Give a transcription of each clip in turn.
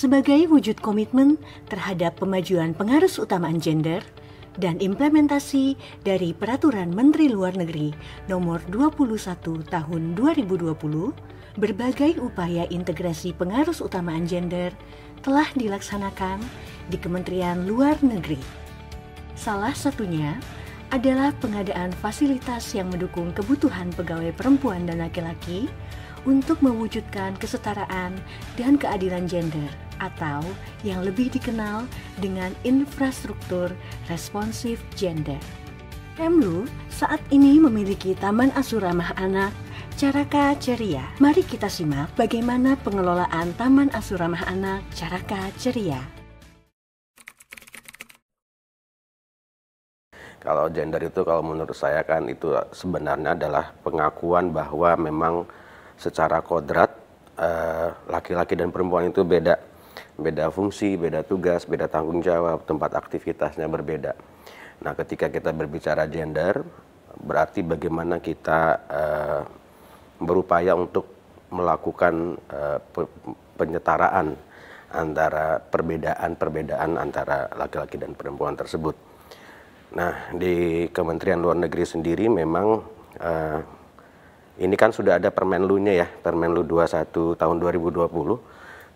sebagai wujud komitmen terhadap pemajuan pengarus utamaan gender dan implementasi dari Peraturan Menteri Luar Negeri Nomor 21 Tahun 2020, berbagai upaya integrasi pengarus utamaan gender telah dilaksanakan di Kementerian Luar Negeri. Salah satunya adalah pengadaan fasilitas yang mendukung kebutuhan pegawai perempuan dan laki-laki untuk mewujudkan kesetaraan dan keadilan gender atau yang lebih dikenal dengan infrastruktur responsif gender. Kemlu saat ini memiliki Taman Asuramah Anak Caraka Ceria. Mari kita simak bagaimana pengelolaan Taman Asuramah Anak Caraka Ceria. Kalau gender itu kalau menurut saya kan itu sebenarnya adalah pengakuan bahwa memang secara kodrat eh, laki-laki dan perempuan itu beda beda fungsi, beda tugas, beda tanggung jawab, tempat aktivitasnya berbeda. Nah, ketika kita berbicara gender, berarti bagaimana kita uh, berupaya untuk melakukan uh, penyetaraan antara perbedaan-perbedaan antara laki-laki dan perempuan tersebut. Nah, di Kementerian Luar Negeri sendiri memang uh, ini kan sudah ada Permenlu-nya ya, Permenlu 21 tahun 2020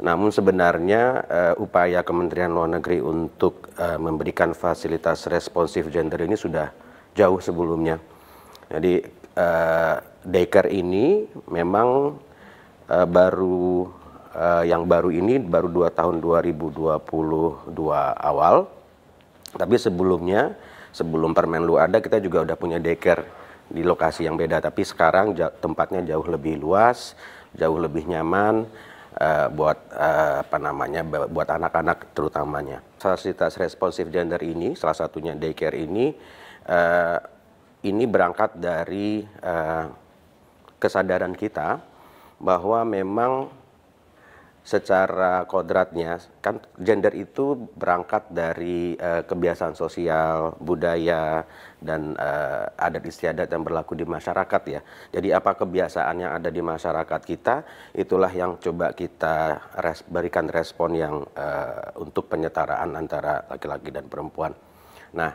namun sebenarnya uh, upaya Kementerian Luar Negeri untuk uh, memberikan fasilitas responsif gender ini sudah jauh sebelumnya. Jadi uh, ini memang uh, baru uh, yang baru ini baru dua tahun 2022 awal. Tapi sebelumnya sebelum Permenlu ada kita juga udah punya deker di lokasi yang beda tapi sekarang tempatnya jauh lebih luas, jauh lebih nyaman uh, buat uh, apa namanya buat anak-anak terutamanya. Fasilitas responsif gender ini salah satunya daycare ini uh, ini berangkat dari uh, kesadaran kita bahwa memang secara kodratnya kan gender itu berangkat dari uh, kebiasaan sosial, budaya dan uh, adat istiadat yang berlaku di masyarakat ya. Jadi apa kebiasaan yang ada di masyarakat kita itulah yang coba kita res berikan respon yang uh, untuk penyetaraan antara laki-laki dan perempuan. Nah,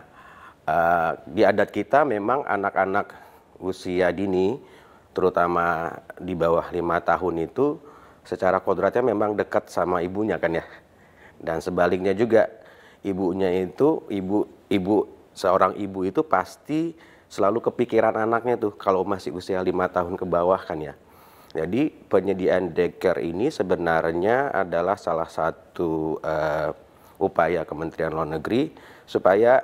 uh, di adat kita memang anak-anak usia dini terutama di bawah lima tahun itu secara kodratnya memang dekat sama ibunya kan ya. Dan sebaliknya juga ibunya itu ibu ibu seorang ibu itu pasti selalu kepikiran anaknya tuh kalau masih usia lima tahun ke bawah kan ya. Jadi penyediaan daycare ini sebenarnya adalah salah satu uh, upaya Kementerian Luar Negeri supaya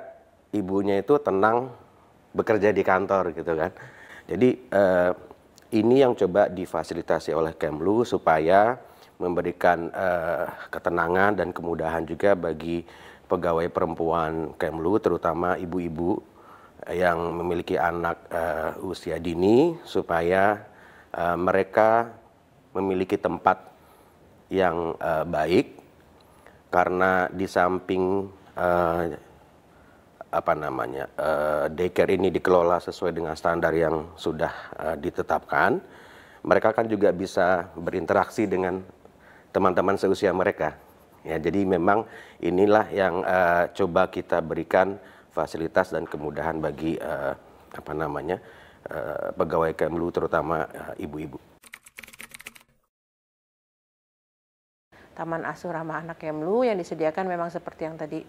ibunya itu tenang bekerja di kantor gitu kan. Jadi uh, ini yang coba difasilitasi oleh Kemlu supaya memberikan uh, ketenangan dan kemudahan juga bagi pegawai perempuan Kemlu, terutama ibu-ibu yang memiliki anak uh, usia dini, supaya uh, mereka memiliki tempat yang uh, baik, karena di samping uh, apa namanya uh, daycare ini dikelola sesuai dengan standar yang sudah uh, ditetapkan, mereka kan juga bisa berinteraksi dengan teman-teman seusia mereka. Ya, jadi memang inilah yang uh, coba kita berikan fasilitas dan kemudahan bagi uh, apa namanya uh, pegawai Kemlu terutama ibu-ibu. Uh, Taman Asuh Ramah Anak Kemlu yang disediakan memang seperti yang tadi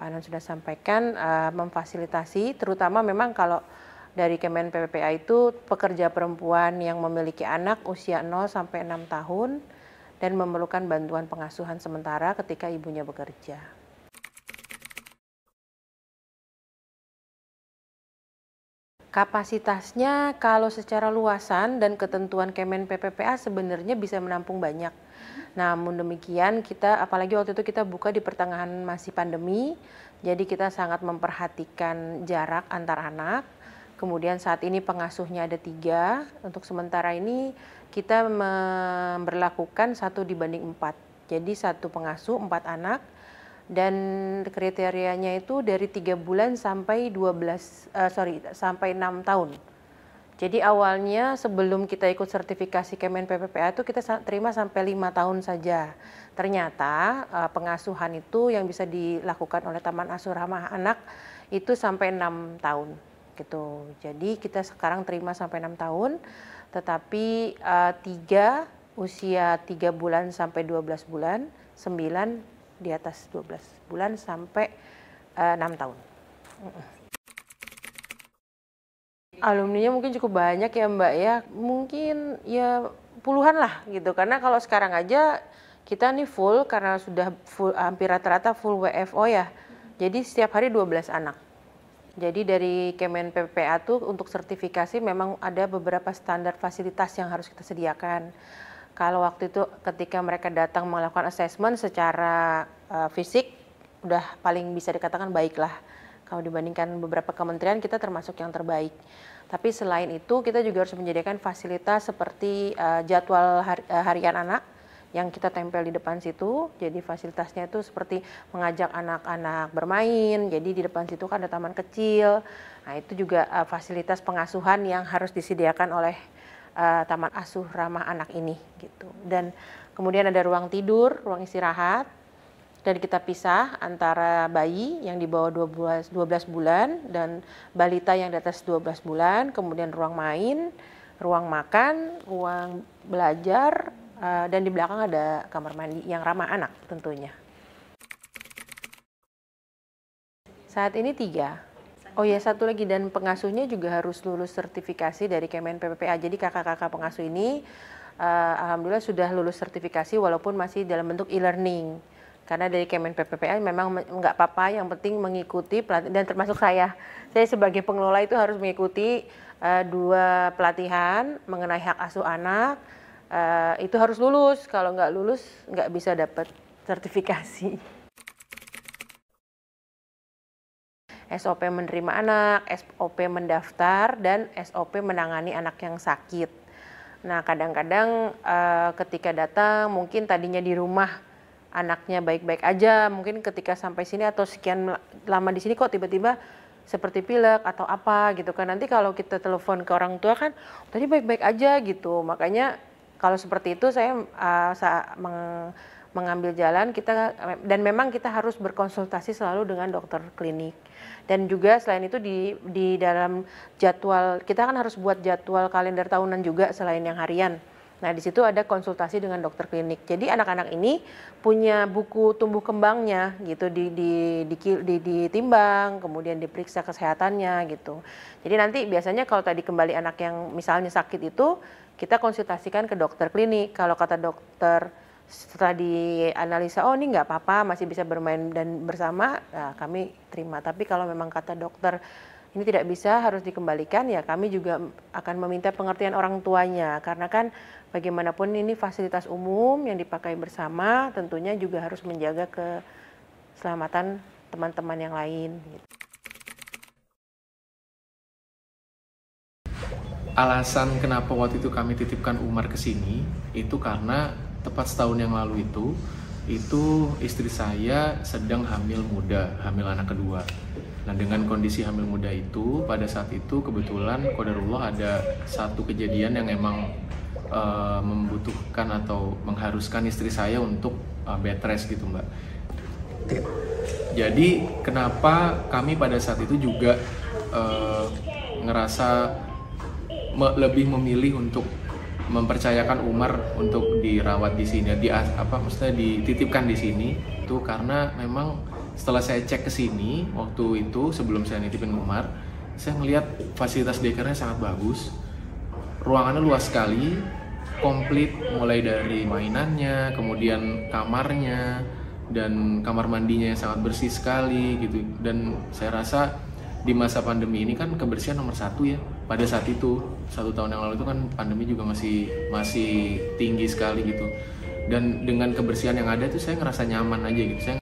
Pak Anon sudah sampaikan uh, memfasilitasi terutama memang kalau dari Kemen PPPA itu pekerja perempuan yang memiliki anak usia 0 sampai 6 tahun dan memerlukan bantuan pengasuhan sementara ketika ibunya bekerja. Kapasitasnya kalau secara luasan dan ketentuan Kemen PPPA sebenarnya bisa menampung banyak namun demikian kita apalagi waktu itu kita buka di pertengahan masih pandemi, jadi kita sangat memperhatikan jarak antar anak. Kemudian saat ini pengasuhnya ada tiga. Untuk sementara ini kita memperlakukan satu dibanding empat. Jadi satu pengasuh empat anak dan kriterianya itu dari tiga bulan sampai 12 uh, eh, sorry sampai enam tahun. Jadi awalnya sebelum kita ikut sertifikasi Kemen PPPA itu kita terima sampai lima tahun saja. Ternyata eh, pengasuhan itu yang bisa dilakukan oleh Taman Asuh Ramah Anak itu sampai enam tahun gitu. Jadi kita sekarang terima sampai enam tahun, tetapi eh, tiga usia tiga bulan sampai dua belas bulan, sembilan di atas dua belas bulan sampai eh, enam tahun alumninya mungkin cukup banyak ya mbak ya mungkin ya puluhan lah gitu karena kalau sekarang aja kita nih full karena sudah full hampir rata-rata full WFO ya jadi setiap hari 12 anak jadi dari Kemen PPA tuh untuk sertifikasi memang ada beberapa standar fasilitas yang harus kita sediakan kalau waktu itu ketika mereka datang melakukan assessment secara uh, fisik udah paling bisa dikatakan baiklah. lah kalau dibandingkan beberapa kementerian kita termasuk yang terbaik. Tapi selain itu kita juga harus menyediakan fasilitas seperti uh, jadwal hari, uh, eh, harian anak yang kita tempel di depan situ. Jadi fasilitasnya itu seperti mengajak anak-anak bermain. Jadi di depan situ kan ada taman kecil. Nah, itu juga uh, fasilitas pengasuhan yang harus disediakan oleh uh, Taman Asuh Ramah Anak ini gitu. Dan kemudian ada ruang tidur, ruang istirahat, dan kita pisah antara bayi yang di bawah 12, 12 bulan dan balita yang di atas 12 bulan, kemudian ruang main, ruang makan, ruang belajar, eh, dan di belakang ada kamar mandi yang ramah anak tentunya. Saat ini tiga. Oh ya satu lagi dan pengasuhnya juga harus lulus sertifikasi dari Kemen PPPA. Jadi kakak-kakak pengasuh ini eh, alhamdulillah sudah lulus sertifikasi walaupun masih dalam bentuk e-learning karena dari Kemen PPPA memang nggak apa-apa yang penting mengikuti pelatihan dan termasuk saya saya sebagai pengelola itu harus mengikuti uh, dua pelatihan mengenai hak asuh anak uh, itu harus lulus kalau nggak lulus nggak bisa dapat sertifikasi SOP menerima anak SOP mendaftar dan SOP menangani anak yang sakit nah kadang-kadang uh, ketika datang mungkin tadinya di rumah anaknya baik-baik aja mungkin ketika sampai sini atau sekian lama di sini kok tiba-tiba seperti pilek atau apa gitu kan nanti kalau kita telepon ke orang tua kan oh, tadi baik-baik aja gitu makanya kalau seperti itu saya uh, sa meng mengambil jalan kita dan memang kita harus berkonsultasi selalu dengan dokter klinik dan juga selain itu di di dalam jadwal kita kan harus buat jadwal kalender tahunan juga selain yang harian Nah, di situ ada konsultasi dengan dokter klinik. Jadi anak-anak ini punya buku tumbuh kembangnya gitu di di di, di ditimbang, kemudian diperiksa kesehatannya gitu. Jadi nanti biasanya kalau tadi kembali anak yang misalnya sakit itu kita konsultasikan ke dokter klinik. Kalau kata dokter setelah dianalisa oh ini nggak apa-apa masih bisa bermain dan bersama nah, kami terima tapi kalau memang kata dokter ini tidak bisa harus dikembalikan ya kami juga akan meminta pengertian orang tuanya karena kan bagaimanapun ini fasilitas umum yang dipakai bersama tentunya juga harus menjaga keselamatan teman-teman yang lain. Alasan kenapa waktu itu kami titipkan Umar ke sini itu karena tepat setahun yang lalu itu itu istri saya sedang hamil muda, hamil anak kedua. Nah dengan kondisi hamil muda itu pada saat itu kebetulan kodarullah ada satu kejadian yang emang uh, membutuhkan atau mengharuskan istri saya untuk uh, bed rest gitu mbak. Jadi kenapa kami pada saat itu juga uh, ngerasa me lebih memilih untuk mempercayakan Umar untuk dirawat di sini, di apa maksudnya dititipkan di sini itu karena memang setelah saya cek ke sini waktu itu sebelum saya nitipin Umar, saya melihat fasilitas dekernya sangat bagus. Ruangannya luas sekali, komplit mulai dari mainannya, kemudian kamarnya dan kamar mandinya yang sangat bersih sekali gitu. Dan saya rasa di masa pandemi ini kan kebersihan nomor satu ya pada saat itu satu tahun yang lalu itu kan pandemi juga masih masih tinggi sekali gitu dan dengan kebersihan yang ada itu saya ngerasa nyaman aja gitu saya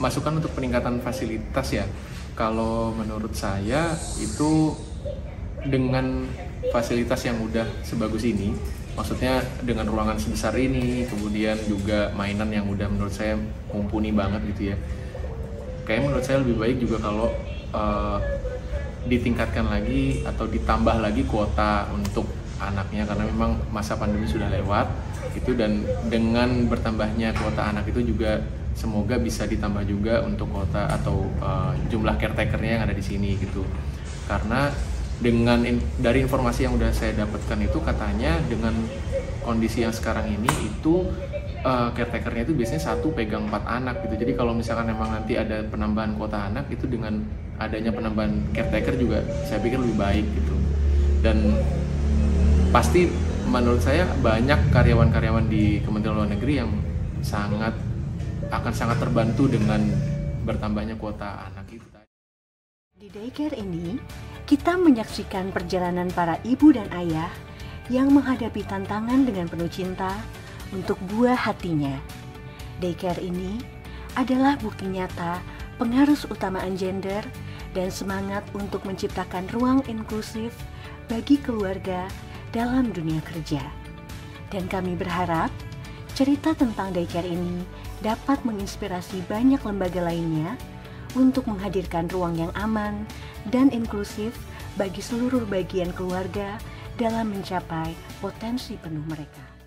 masukan untuk peningkatan fasilitas ya kalau menurut saya itu dengan fasilitas yang udah sebagus ini maksudnya dengan ruangan sebesar ini kemudian juga mainan yang udah menurut saya mumpuni banget gitu ya Kayaknya menurut saya lebih baik juga kalau uh, ditingkatkan lagi atau ditambah lagi kuota untuk anaknya karena memang masa pandemi sudah lewat itu dan dengan bertambahnya kuota anak itu juga semoga bisa ditambah juga untuk kuota atau uh, jumlah caretakernya yang ada di sini gitu karena dengan in, dari informasi yang udah saya dapatkan itu katanya dengan kondisi yang sekarang ini itu uh, caretakernya itu biasanya satu pegang empat anak gitu jadi kalau misalkan memang nanti ada penambahan kuota anak itu dengan adanya penambahan caretaker juga saya pikir lebih baik gitu dan pasti menurut saya banyak karyawan-karyawan di Kementerian Luar Negeri yang sangat akan sangat terbantu dengan bertambahnya kuota anak itu. Di daycare ini, kita menyaksikan perjalanan para ibu dan ayah yang menghadapi tantangan dengan penuh cinta untuk buah hatinya. Daycare ini adalah bukti nyata pengaruh utamaan gender dan semangat untuk menciptakan ruang inklusif bagi keluarga dalam dunia kerja. Dan kami berharap cerita tentang daycare ini dapat menginspirasi banyak lembaga lainnya untuk menghadirkan ruang yang aman dan inklusif bagi seluruh bagian keluarga dalam mencapai potensi penuh mereka.